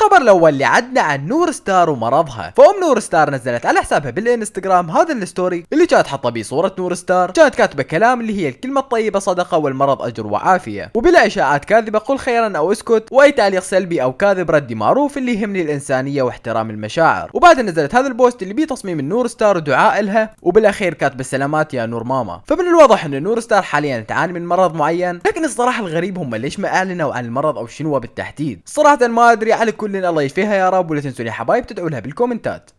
الخبر الاول اللي عدنا عن نور ستار ومرضها فام نور ستار نزلت على حسابها بالانستغرام هذا الستوري اللي كانت حاطه بيه صوره نور ستار كانت كاتبه كلام اللي هي الكلمه الطيبه صدقه والمرض اجر وعافيه وبلا اشاعات كاذبه قل خيرا او اسكت واي تعليق سلبي او كاذب ردي معروف اللي يهمني الانسانيه واحترام المشاعر وبعدها نزلت هذا البوست اللي بيه تصميم النور ستار ودعاء لها وبالاخير كاتبه سلامات يا نور ماما فمن الواضح ان نور ستار حاليا تعاني من مرض معين لكن الصراحه الغريب هم ليش ما اعلنوا عن المرض او شنو بالتحديد صراحه ما ادري على كل كل الله يشفيها يا رب ولا تنسوا يا حبايب تدعوا لها بالكومنتات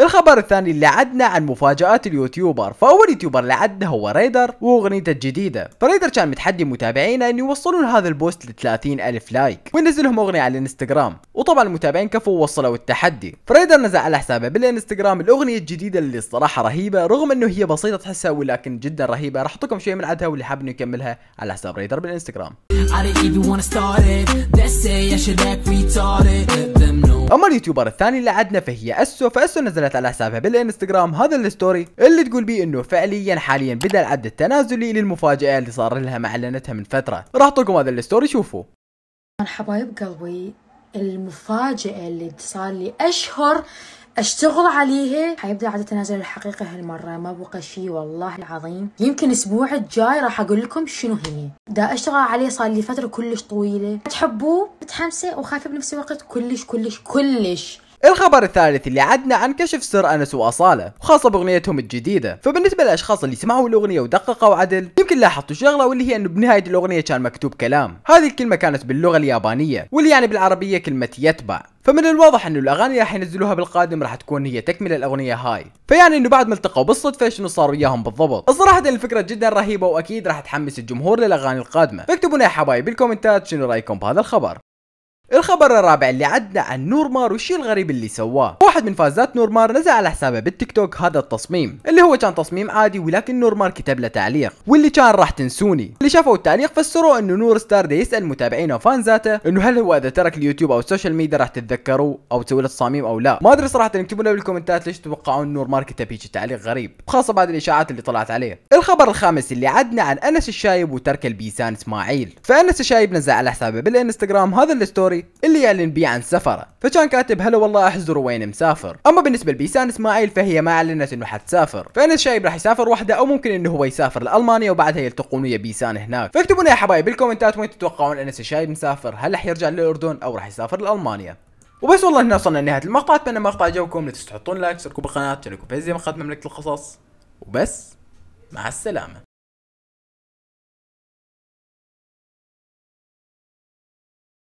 الخبر الثاني اللي عدنا عن مفاجآت اليوتيوبر فأول يوتيوبر اللي عدنا هو ريدر وأغنيته الجديدة فريدر كان متحدي متابعينه أن يوصلون هذا البوست ل 30 ألف لايك وينزلهم أغنية على الانستغرام وطبعا المتابعين كفوا ووصلوا التحدي فريدر نزل على حسابه بالانستغرام الأغنية الجديدة اللي الصراحة رهيبة رغم أنه هي بسيطة تحسها ولكن جدا رهيبة راح أعطيكم شوية من عدها واللي حاب أنه يكملها على حساب ريدر بالانستغرام اما اليوتيوبر الثاني اللي عدنا فهي اسو فاسو نزلت على حسابها بالانستغرام هذا الستوري اللي تقول بيه انه فعليا حاليا بدا العد التنازلي للمفاجاه اللي صار لها مع اعلنتها من فتره راح اعطيكم هذا الستوري شوفوا يا قلبي المفاجأة اللي صار لي أشهر اشتغل عليها حيبدا عاد تنازل الحقيقه هالمره ما بقى شيء والله العظيم يمكن اسبوع الجاي راح اقول لكم شنو هي دا اشتغل عليه صار لي فتره كلش طويله تحبوه متحمسه وخايفه بنفس الوقت كلش كلش كلش الخبر الثالث اللي عدنا عن كشف سر انس واصاله وخاصه باغنيتهم الجديده فبالنسبه للاشخاص اللي سمعوا الاغنيه ودققوا عدل يمكن لاحظتوا شغله واللي هي انه بنهايه الاغنيه كان مكتوب كلام هذه الكلمه كانت باللغه اليابانيه واللي يعني بالعربيه كلمه يتبع فمن الواضح انه الاغاني اللي راح ينزلوها بالقادم راح تكون هي تكمله الاغنيه هاي فيعني انه بعد ما التقوا بالصدفه شنو صار وياهم بالضبط الصراحه الفكره جدا رهيبه واكيد راح تحمس الجمهور للاغاني القادمه فاكتبوا لنا يا حبايب بالكومنتات شنو رايكم بهذا الخبر الخبر الرابع اللي عدنا عن نورمار والشيء الغريب اللي سواه واحد من فازات نورمار نزل على حسابه بالتيك توك هذا التصميم اللي هو كان تصميم عادي ولكن نورمار كتب له تعليق واللي كان راح تنسوني اللي شافوا التعليق فسروا انه نور ستار دي يسال متابعينه وفانزاته انه هل هو اذا ترك اليوتيوب او السوشيال ميديا راح تتذكروا او تسوي له تصاميم او لا ما ادري صراحه اكتبوا لنا بالكومنتات ليش تتوقعون نورمار كتب هيك تعليق غريب خاصه بعد الاشاعات اللي طلعت عليه الخبر الخامس اللي عدنا عن انس الشايب وترك البيسان اسماعيل فانس الشايب نزل على حسابه بالانستغرام هذا الستوري السوري اللي يعلن بيه عن سفره فكان كاتب هلا والله احزر وين مسافر اما بالنسبه لبيسان اسماعيل فهي ما اعلنت انه حتسافر فانا شايب راح يسافر وحده او ممكن انه هو يسافر لالمانيا وبعدها يلتقون ويا بيسان هناك فاكتبوا لنا يا حبايب بالكومنتات وين تتوقعون انس الشايب مسافر هل راح يرجع للاردن او راح يسافر لالمانيا وبس والله هنا وصلنا لنهايه المقطع اتمنى المقطع عجبكم لا تنسوا تحطون لايك تشتركوا بالقناه تشتركوا بيزي مقاطع مملكه القصص وبس مع السلامه